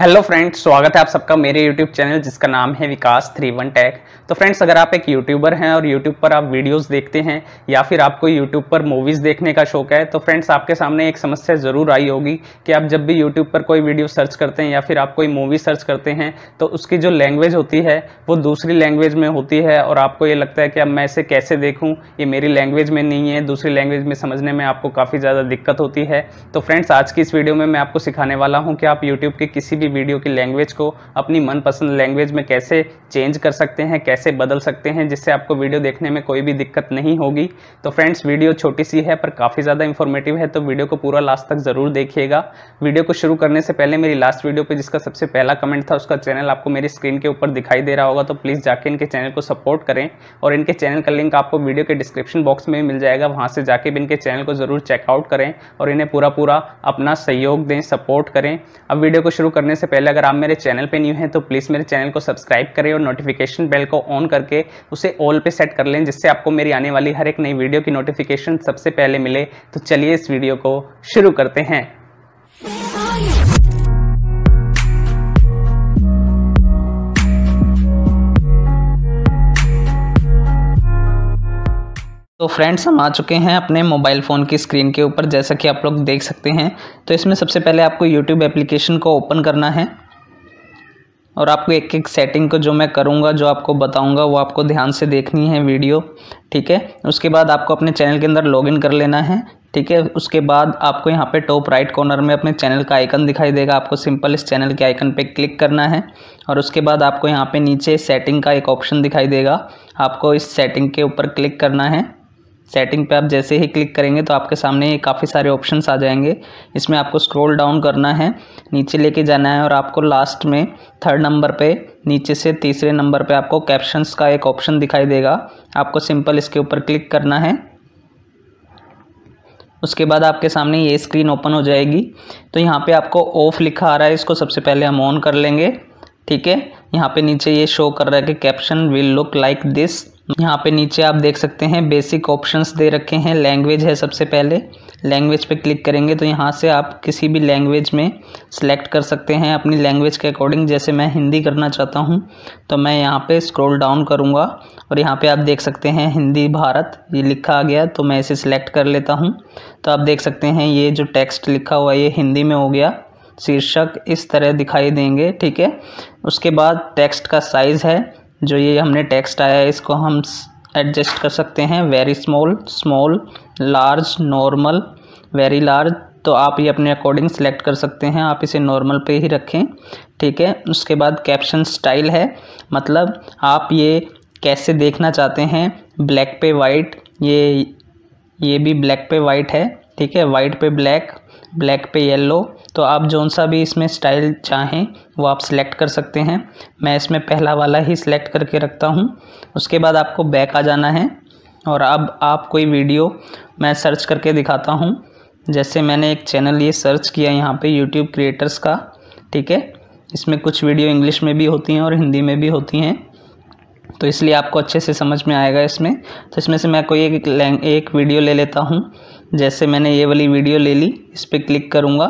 hello friends स्वागत है आप सबका मेरे यूट्यूब चैनल जिसका नाम है विकास थ्री वन टैक तो फ्रेंड्स अगर आप एक यूट्यूबर हैं और यूट्यूब पर आप वीडियोस देखते हैं या फिर आपको यूट्यूब पर मूवीज़ देखने का शौक है तो फ्रेंड्स आपके सामने एक समस्या ज़रूर आई होगी कि आप जब भी यूट्यूब पर कोई वीडियो सर्च करते हैं या फिर आप कोई मूवी सर्च करते हैं तो उसकी जो लैंग्वेज होती है वो दूसरी लैंग्वेज में होती है और आपको ये लगता है कि अब मैं इसे कैसे देखूँ ये मेरी लैंग्वेज में नहीं है दूसरी लैंग्वेज में समझने में आपको काफ़ी ज़्यादा दिक्कत होती है तो फ्रेंड्स आज की इस वीडियो में मैं आपको सिखाने वाला हूँ कि आप यूट्यूब के किसी भी की वीडियो की लैंग्वेज को अपनी मनपसंद लैंग्वेज में कैसे चेंज कर सकते हैं कैसे बदल सकते हैं जिससे आपको वीडियो देखने में कोई भी दिक्कत नहीं होगी तो फ्रेंड्स वीडियो छोटी सी है पर काफ़ी ज़्यादा इन्फॉर्मेटिव है तो वीडियो को पूरा लास्ट तक ज़रूर देखिएगा वीडियो को शुरू करने से पहले मेरी लास्ट वीडियो पर जिसका सबसे पहला कमेंट था उसका चैनल आपको मेरी स्क्रीन के ऊपर दिखाई दे रहा होगा तो प्लीज़ जाके इनके चैनल को सपोर्ट करें और इनके चैनल का लिंक आपको वीडियो के डिस्क्रिप्शन बॉक्स में मिल जाएगा वहाँ से जाके भी इनके चैनल को ज़रूर चेकआउट करें और इन्हें पूरा पूरा अपना सहयोग दें सपोर्ट करें अब वीडियो को शुरू करने करने से पहले अगर आप मेरे चैनल पे न्यू हैं तो प्लीज़ मेरे चैनल को सब्सक्राइब करें और नोटिफिकेशन बेल को ऑन करके उसे ऑल पे सेट कर लें जिससे आपको मेरी आने वाली हर एक नई वीडियो की नोटिफिकेशन सबसे पहले मिले तो चलिए इस वीडियो को शुरू करते हैं तो फ्रेंड्स हम आ चुके हैं अपने मोबाइल फ़ोन की स्क्रीन के ऊपर जैसा कि आप लोग देख सकते हैं तो इसमें सबसे पहले आपको यूट्यूब एप्लीकेशन को ओपन करना है और आपको एक एक सेटिंग को जो मैं करूँगा जो आपको बताऊँगा वो आपको ध्यान से देखनी है वीडियो ठीक है उसके बाद आपको अपने चैनल के अंदर लॉगिन कर लेना है ठीक है उसके बाद आपको यहाँ पे टॉप राइट कॉर्नर में अपने चैनल का आइकन दिखाई देगा आपको सिंपल इस चैनल के आइकन पे क्लिक करना है और उसके बाद आपको यहाँ पर नीचे सेटिंग का एक ऑप्शन दिखाई देगा आपको इस सेटिंग के ऊपर क्लिक करना है सेटिंग पे आप जैसे ही क्लिक करेंगे तो आपके सामने ये काफ़ी सारे ऑप्शंस आ जाएंगे इसमें आपको स्क्रॉल डाउन करना है नीचे लेके जाना है और आपको लास्ट में थर्ड नंबर पे नीचे से तीसरे नंबर पे आपको कैप्शंस का एक ऑप्शन दिखाई देगा आपको सिंपल इसके ऊपर क्लिक करना है उसके बाद आपके सामने ये स्क्रीन ओपन हो जाएगी तो यहाँ पे आपको ऑफ़ लिखा आ रहा है इसको सबसे पहले हम ऑन कर लेंगे ठीक है यहाँ पे नीचे ये शो कर रहा है कि caption will look like this यहाँ पे नीचे आप देख सकते हैं बेसिक ऑप्शंस दे रखे हैं लैंग्वेज है सबसे पहले लैंग्वेज पे क्लिक करेंगे तो यहाँ से आप किसी भी लैंग्वेज में सेलेक्ट कर सकते हैं अपनी लैंग्वेज के अकॉर्डिंग जैसे मैं हिंदी करना चाहता हूँ तो मैं यहाँ पे स्क्रॉल डाउन करूँगा और यहाँ पे आप देख सकते हैं हिंदी भारत ये लिखा आ गया तो मैं इसे सिलेक्ट कर लेता हूँ तो आप देख सकते हैं ये जो टेक्स्ट लिखा हुआ है ये हिंदी में हो गया शीर्षक इस तरह दिखाई देंगे ठीक है उसके बाद टेक्स्ट का साइज़ है जो ये हमने टेक्स्ट आया है इसको हम एडजस्ट कर सकते हैं very small small large normal very large तो आप ये अपने अकॉर्डिंग सेलेक्ट कर सकते हैं आप इसे नॉर्मल पे ही रखें ठीक है उसके बाद कैप्शन स्टाइल है मतलब आप ये कैसे देखना चाहते हैं ब्लैक पे वाइट ये ये भी ब्लैक पे वाइट है ठीक है वाइट पे ब्लैक ब्लैक पे येलो तो आप जौन सा भी इसमें स्टाइल चाहें वो आप सिलेक्ट कर सकते हैं मैं इसमें पहला वाला ही सिलेक्ट करके रखता हूँ उसके बाद आपको बैक आ जाना है और अब आप कोई वीडियो मैं सर्च करके दिखाता हूँ जैसे मैंने एक चैनल ये सर्च किया यहाँ पे यूट्यूब क्रिएटर्स का ठीक है इसमें कुछ वीडियो इंग्लिश में भी होती हैं और हिंदी में भी होती हैं तो इसलिए आपको अच्छे से समझ में आएगा इसमें तो इसमें से मैं कोई एक एक वीडियो ले लेता हूँ जैसे मैंने ये वाली वीडियो ले ली इस पर क्लिक करूँगा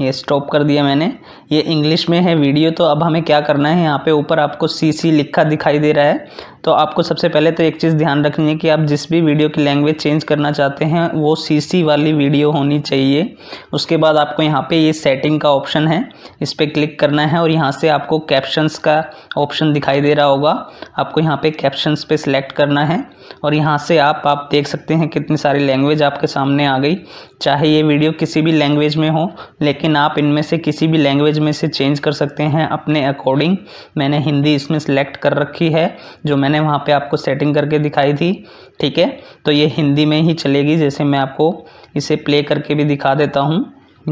ये स्टॉप कर दिया मैंने ये इंग्लिश में है वीडियो तो अब हमें क्या करना है यहाँ पे ऊपर आपको सी सी लिखा दिखाई दे रहा है तो आपको सबसे पहले तो एक चीज़ ध्यान रखनी है कि आप जिस भी वीडियो की लैंग्वेज चेंज करना चाहते हैं वो सी वाली वीडियो होनी चाहिए उसके बाद आपको यहाँ पर ये सेटिंग का ऑप्शन है इस पर क्लिक करना है और यहाँ से आपको कैप्शंस का ऑप्शन दिखाई दे रहा होगा आपको यहाँ पे कैप्शंस पे सिलेक्ट करना है और यहाँ से आप आप देख सकते हैं कितनी सारी लैंग्वेज आपके सामने आ गई चाहे ये वीडियो किसी भी लैंग्वेज में हो लेकिन आप इनमें से किसी भी लैंग्वेज में से चेंज कर सकते हैं अपने अकॉर्डिंग मैंने हिंदी इसमें सेलेक्ट कर रखी है जो मैंने मैंने वहाँ पे आपको सेटिंग करके दिखाई थी ठीक है तो ये हिंदी में ही चलेगी जैसे मैं आपको इसे प्ले करके भी दिखा देता हूँ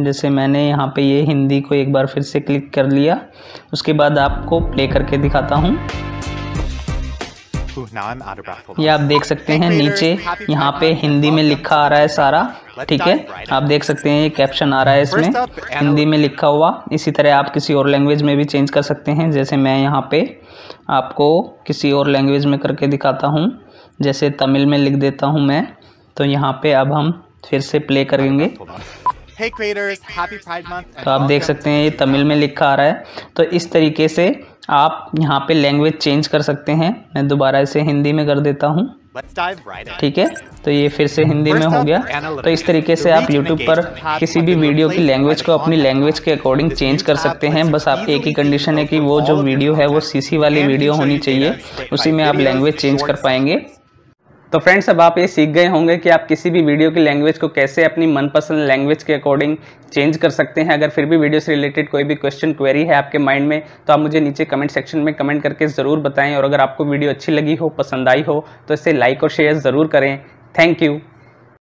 जैसे मैंने यहाँ पे ये हिंदी को एक बार फिर से क्लिक कर लिया उसके बाद आपको प्ले करके दिखाता हूँ तो ये आप देख सकते हैं नीचे यहाँ पे हिंदी में लिखा आ रहा है सारा ठीक है आप देख सकते हैं ये कैप्शन आ रहा है इसमें हिंदी में लिखा हुआ इसी तरह आप किसी और लैंग्वेज में भी चेंज कर सकते हैं जैसे मैं यहाँ पे आपको किसी और लैंग्वेज में करके दिखाता हूँ जैसे तमिल में लिख देता हूँ मैं तो यहाँ पे अब हम फिर से प्ले करेंगे तो आप देख सकते हैं ये तमिल में लिखा आ रहा है तो इस तरीके से आप यहाँ पे लैंग्वेज चेंज कर सकते हैं मैं दोबारा इसे हिंदी में कर देता हूँ ठीक है तो ये फिर से हिंदी में हो गया तो इस तरीके से आप YouTube पर किसी भी वीडियो की लैंग्वेज को अपनी लैंग्वेज के अकॉर्डिंग चेंज कर सकते हैं बस आपकी एक ही कंडीशन है कि वो जो वीडियो है वो सीसी वाली वीडियो होनी चाहिए उसी में आप लैंग्वेज चेंज कर पाएंगे तो फ्रेंड्स अब आप ये सीख गए होंगे कि आप किसी भी वीडियो की लैंग्वेज को कैसे अपनी मनपसंद लैंग्वेज के अकॉर्डिंग चेंज कर सकते हैं अगर फिर भी वीडियो से रिलेटेड कोई भी क्वेश्चन क्वेरी है आपके माइंड में तो आप मुझे नीचे कमेंट सेक्शन में कमेंट करके ज़रूर बताएं और अगर आपको वीडियो अच्छी लगी हो पसंद आई हो तो इसे लाइक और शेयर ज़रूर करें थैंक यू